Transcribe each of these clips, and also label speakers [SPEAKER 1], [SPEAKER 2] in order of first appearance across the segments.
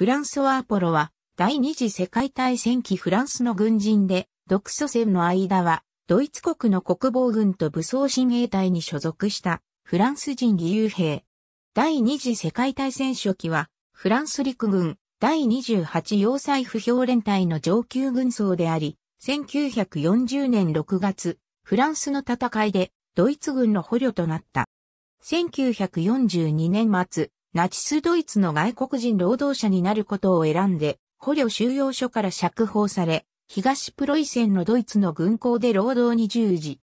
[SPEAKER 1] フランソワ・ーポロは、第二次世界大戦期フランスの軍人で、独ソ戦の間は、ドイツ国の国防軍と武装親衛隊に所属した、フランス人義勇兵。第二次世界大戦初期は、フランス陸軍、第28要塞不評連隊の上級軍曹であり、1940年6月、フランスの戦いで、ドイツ軍の捕虜となった。1942年末、ナチスドイツの外国人労働者になることを選んで、捕虜収容所から釈放され、東プロイセンのドイツの軍港で労働に従事。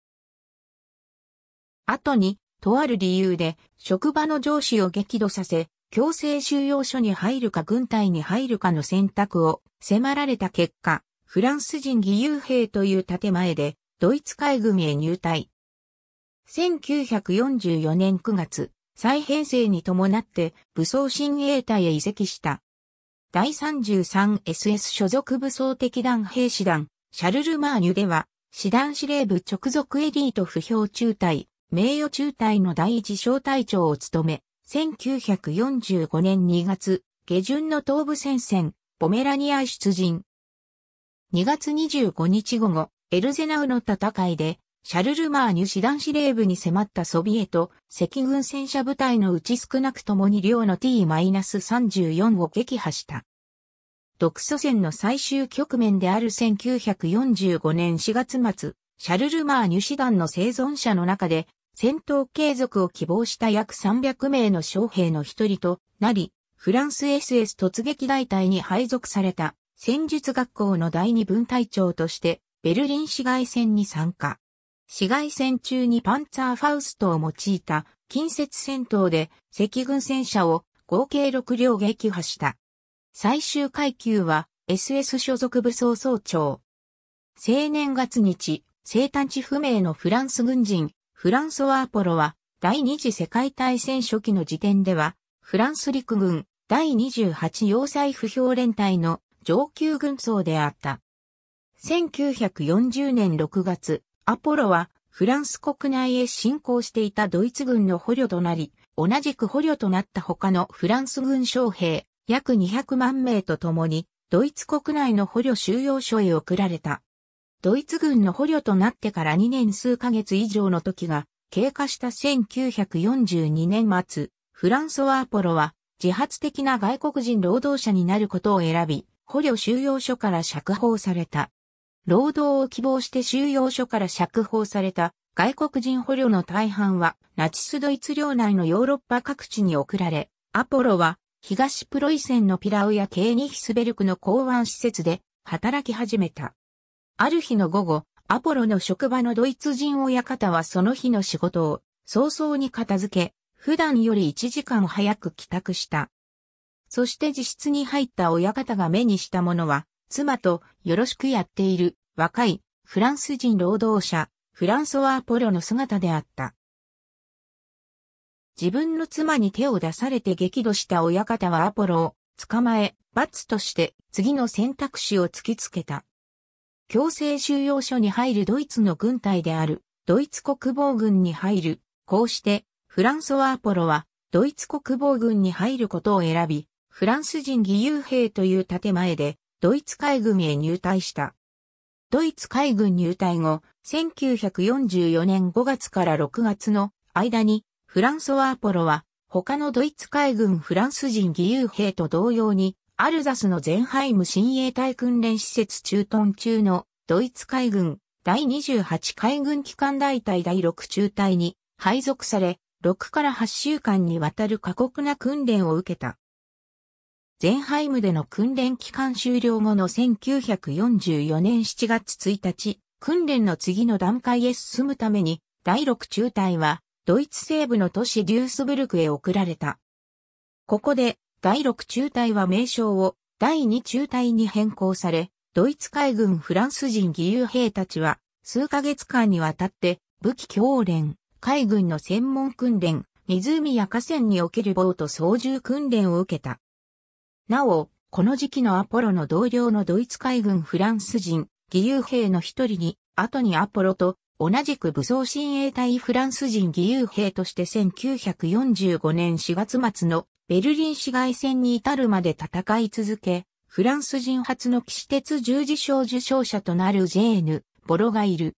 [SPEAKER 1] 後に、とある理由で、職場の上司を激怒させ、強制収容所に入るか軍隊に入るかの選択を迫られた結果、フランス人義勇兵という建前で、ドイツ海軍へ入隊。1944年9月、再編成に伴って武装親衛隊へ移籍した。第 33SS 所属武装敵団兵士団、シャルル・マーニュでは、師団司令部直属エリート不評中隊、名誉中隊の第一小隊長を務め、1945年2月、下旬の東部戦線、ポメラニア出陣。2月25日午後、エルゼナウの戦いで、シャルル・マーニュ師団司令部に迫ったソビエト、赤軍戦車部隊のうち少なくともに両の T-34 を撃破した。独ソ戦の最終局面である1945年4月末、シャルル・マーニュ師団の生存者の中で、戦闘継続を希望した約300名の将兵の一人となり、フランス SS 突撃大隊に配属された戦術学校の第二分隊長として、ベルリン市街戦に参加。市街戦中にパンツァーファウストを用いた近接戦闘で赤軍戦車を合計6両撃破した。最終階級は SS 所属武装総長。青年月日、生誕地不明のフランス軍人、フランソワーポロは、第二次世界大戦初期の時点では、フランス陸軍第28要塞不評連隊の上級軍曹であった。1940年6月、アポロはフランス国内へ侵攻していたドイツ軍の捕虜となり、同じく捕虜となった他のフランス軍将兵約200万名と共に、ドイツ国内の捕虜収容所へ送られた。ドイツ軍の捕虜となってから2年数ヶ月以上の時が経過した1942年末、フランソワ・アポロは自発的な外国人労働者になることを選び、捕虜収容所から釈放された。労働を希望して収容所から釈放された外国人捕虜の大半はナチスドイツ領内のヨーロッパ各地に送られ、アポロは東プロイセンのピラウやケーニヒスベルクの港湾施設で働き始めた。ある日の午後、アポロの職場のドイツ人親方はその日の仕事を早々に片付け、普段より1時間早く帰宅した。そして自室に入った親方が目にしたものは、妻とよろしくやっている若いフランス人労働者、フランソワー・ポロの姿であった。自分の妻に手を出されて激怒した親方はアポロを捕まえ、罰として次の選択肢を突きつけた。強制収容所に入るドイツの軍隊である、ドイツ国防軍に入る。こうして、フランソワ・アポロは、ドイツ国防軍に入ることを選び、フランス人義勇兵という建前で、ドイツ海軍へ入隊した。ドイツ海軍入隊後、1944年5月から6月の間に、フランソワ・ーポロは、他のドイツ海軍フランス人義勇兵と同様に、アルザスのゼンハイム親衛隊訓練施設駐屯中のドイツ海軍第28海軍機関大隊第6中隊に配属され、6から8週間にわたる過酷な訓練を受けた。ゼンハイムでの訓練期間終了後の1944年7月1日、訓練の次の段階へ進むために、第6中隊は、ドイツ西部の都市デュースブルクへ送られた。ここで、第6中隊は名称を第2中隊に変更され、ドイツ海軍フランス人義勇兵たちは、数ヶ月間にわたって、武器教練、海軍の専門訓練、湖や河川におけるボート操縦訓練を受けた。なお、この時期のアポロの同僚のドイツ海軍フランス人、義勇兵の一人に、後にアポロと同じく武装親衛隊フランス人義勇兵として1945年4月末のベルリン市街戦に至るまで戦い続け、フランス人初の騎士鉄十字章受章者となるジェーヌ・ボロがいる。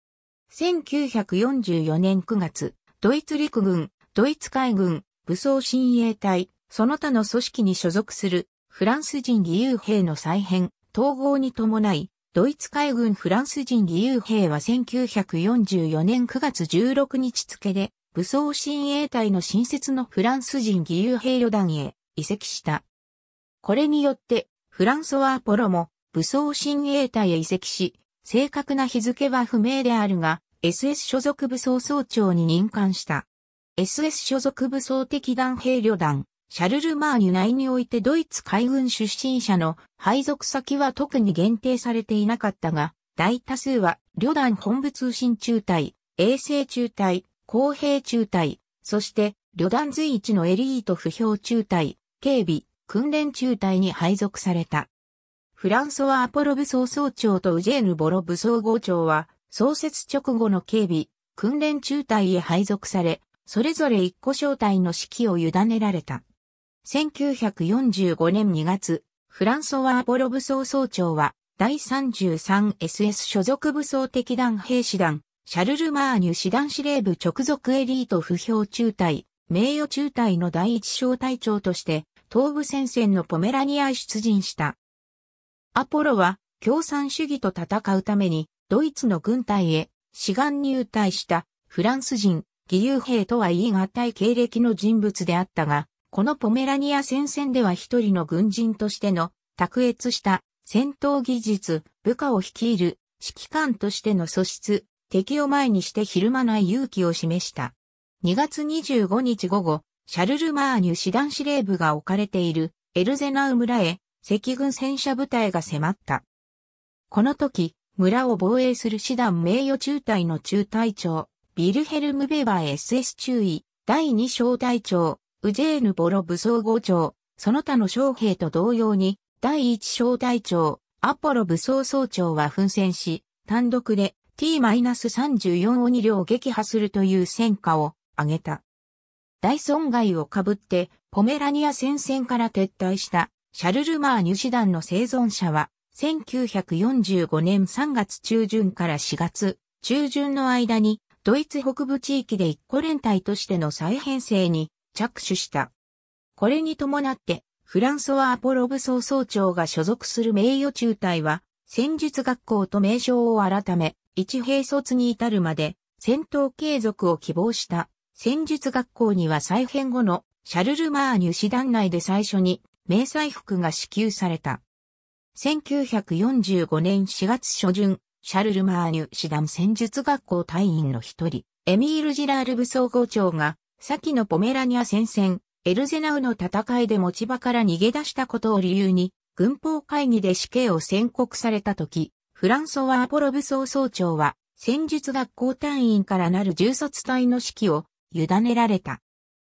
[SPEAKER 1] 1944年9月、ドイツ陸軍、ドイツ海軍、武装親衛隊、その他の組織に所属するフランス人義勇兵の再編、統合に伴い、ドイツ海軍フランス人義勇兵は1944年9月16日付で、武装親衛隊の新設のフランス人義勇兵旅団へ移籍した。これによって、フランソワポロも武装親衛隊へ移籍し、正確な日付は不明であるが、SS 所属武装総長に任官した。SS 所属武装的団兵旅団、シャルルマーニュ内においてドイツ海軍出身者の配属先は特に限定されていなかったが、大多数は旅団本部通信中隊、衛星中隊、公平中隊、そして旅団随一のエリート不評中隊、警備、訓練中隊に配属された。フランソワ・アポロブ総総長とウジェーヌ・ボロブ総合長は、創設直後の警備、訓練中隊へ配属され、それぞれ一個小隊の指揮を委ねられた。1945年2月、フランソワアポロ武装総長は、第 33SS 所属武装敵団兵士団、シャルル・マーニュ師団司令部直属エリート不評中隊、名誉中隊の第一小隊長として、東部戦線のポメラニアへ出陣した。アポロは、共産主義と戦うために、ドイツの軍隊へ、志願入隊した、フランス人、義勇兵とは言い難い経歴の人物であったが、このポメラニア戦線では一人の軍人としての卓越した戦闘技術、部下を率いる指揮官としての素質、敵を前にしてひるまない勇気を示した。2月25日午後、シャルル・マーニュ師団司令部が置かれているエルゼナウ村へ赤軍戦車部隊が迫った。この時、村を防衛する師団名誉中隊の中隊長、ビルヘルム・ベバー SS 中尉、第2小隊長、ウジェーヌ・ボロ武装号長、その他の将兵と同様に、第一小隊長、アポロ武装総長は奮戦し、単独で T-34 を2両撃破するという戦果を挙げた。大損害をかぶって、ポメラニア戦線から撤退したシャルル・マーニュ師団の生存者は、1945年3月中旬から4月中旬の間に、ドイツ北部地域で一個連隊としての再編成に着手した。これに伴って、フランソワ・アポロブ総総長が所属する名誉中隊は、戦術学校と名称を改め、一兵卒に至るまで、戦闘継続を希望した。戦術学校には再編後のシャルル・マーニュ師団内で最初に迷彩服が支給された。1945年4月初旬、シャルル・マーニュ師団戦術学校隊員の一人、エミール・ジラール部総合長が先のポメラニア戦線、エルゼナウの戦いで持ち場から逃げ出したことを理由に、軍法会議で死刑を宣告された時、フランソワ・アポロ武装総長は、戦術学校隊員からなる重卒隊の指揮を委ねられた。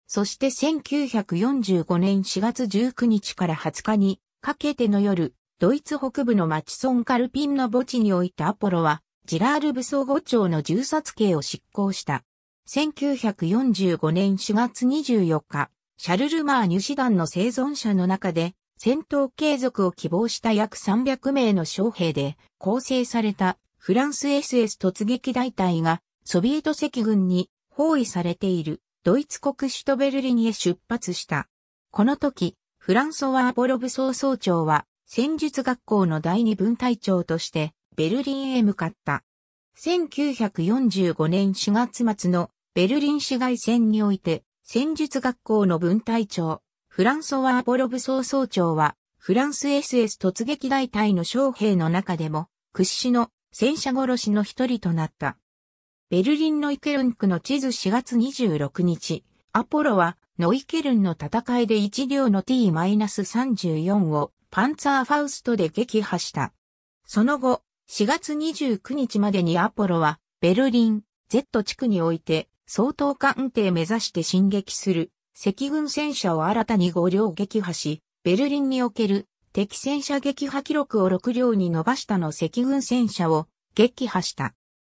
[SPEAKER 1] そして1945年4月19日から20日にかけての夜、ドイツ北部のマチソンカルピンの墓地においてアポロは、ジラール武装後長の重殺刑を執行した。1945年4月24日、シャルルマーニュ師団の生存者の中で、戦闘継続を希望した約300名の将兵で構成されたフランス SS 突撃大隊がソビエト赤軍に包囲されているドイツ国首都ベルリンへ出発した。この時、フランソワアボロブ総総長は戦術学校の第二分隊長としてベルリンへ向かった。1945年4月末のベルリン市街戦において、戦術学校の分隊長、フランソワアポロブ総総長は、フランス SS 突撃大隊の将兵の中でも、屈指の戦車殺しの一人となった。ベルリンノイケルン区の地図4月26日、アポロはノイケルンの戦いで1両の T-34 をパンツァーファウストで撃破した。その後、4月29日までにアポロは、ベルリン、Z 地区において、相当艦艇目指して進撃する、赤軍戦車を新たに5両撃破し、ベルリンにおける敵戦車撃破記録を6両に伸ばしたの赤軍戦車を撃破した。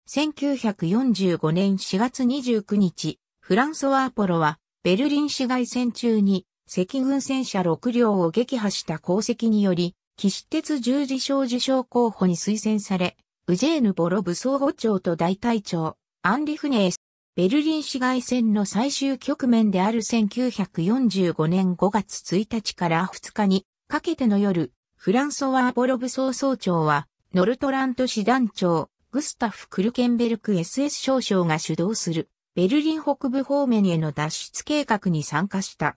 [SPEAKER 1] 1945年4月29日、フランソワ・アポロは、ベルリン市街戦中に赤軍戦車6両を撃破した功績により、岸鉄十字章受賞候補に推薦され、ウジェーヌ・ボロ武装合長と大隊長、アンリ・フネース、ベルリン市街戦の最終局面である1945年5月1日から2日にかけての夜、フランソワー・ボロブ総総長は、ノルトラント師団長、グスタフ・クルケンベルク SS 少将が主導する、ベルリン北部方面への脱出計画に参加した。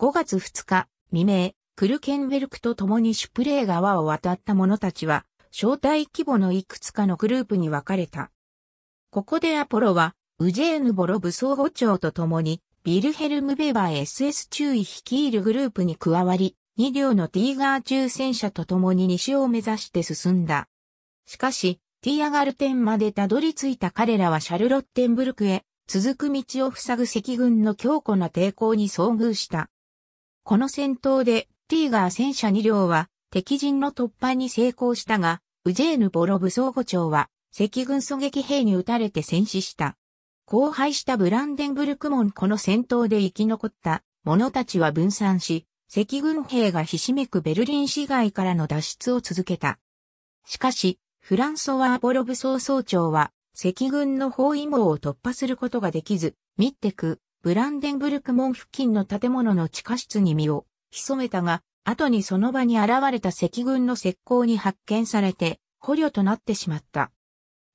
[SPEAKER 1] 5月2日、未明、クルケンベルクと共にシュプレー川を渡った者たちは、小隊規模のいくつかのグループに分かれた。ここでアポロは、ウジェーヌ・ボロ武装補長と共に、ビルヘルム・ベバー SS 注意率いるグループに加わり、2両のティーガー中戦車と共に西を目指して進んだ。しかし、ティアガルテンまでたどり着いた彼らはシャルロッテンブルクへ続く道を塞ぐ赤軍の強固な抵抗に遭遇した。この戦闘でティーガー戦車2両は敵陣の突破に成功したが、ウジェーヌ・ボロ武装護長は赤軍狙撃兵に撃たれて戦死した。荒廃したブランデンブルク門この戦闘で生き残った者たちは分散し、赤軍兵がひしめくベルリン市街からの脱出を続けた。しかし、フランソワー・ボロブ総総長は、赤軍の包囲網を突破することができず、ミッテク、ブランデンブルク門付近の建物の地下室に身を潜めたが、後にその場に現れた赤軍の石膏に発見されて、捕虜となってしまった。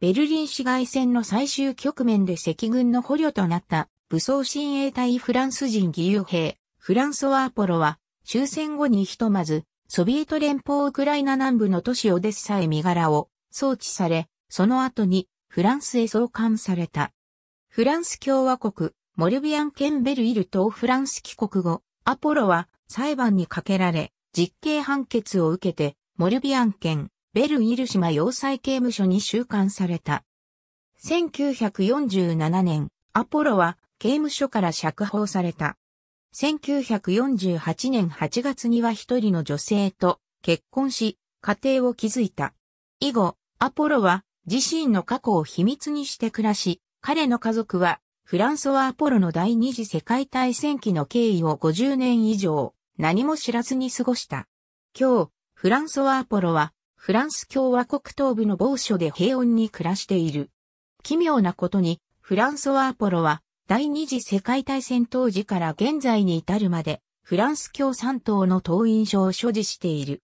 [SPEAKER 1] ベルリン市街戦の最終局面で赤軍の捕虜となった武装親衛隊フランス人義勇兵、フランソワポロは、終戦後にひとまず、ソビエト連邦ウクライナ南部の都市オデッサへ身柄を送致され、その後にフランスへ送還された。フランス共和国、モルビアンケンベルイル島。フランス帰国後、アポロは裁判にかけられ、実刑判決を受けて、モルビアン県、ベル・イル島要塞刑務所に収監された。1947年、アポロは刑務所から釈放された。1948年8月には一人の女性と結婚し、家庭を築いた。以後、アポロは自身の過去を秘密にして暮らし、彼の家族はフランソワ・アポロの第二次世界大戦期の経緯を50年以上何も知らずに過ごした。今日、フランソワ・アポロはフランス共和国東部の某所で平穏に暮らしている。奇妙なことにフランソワ・アポロは第二次世界大戦当時から現在に至るまでフランス共産党の党員書を所持している。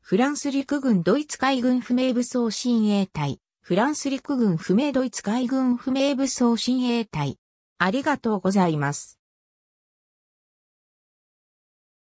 [SPEAKER 1] フランス陸軍ドイツ海軍不明武装親衛隊、フランス陸軍不明ドイツ海軍不明武装親衛隊。ありがとうございます。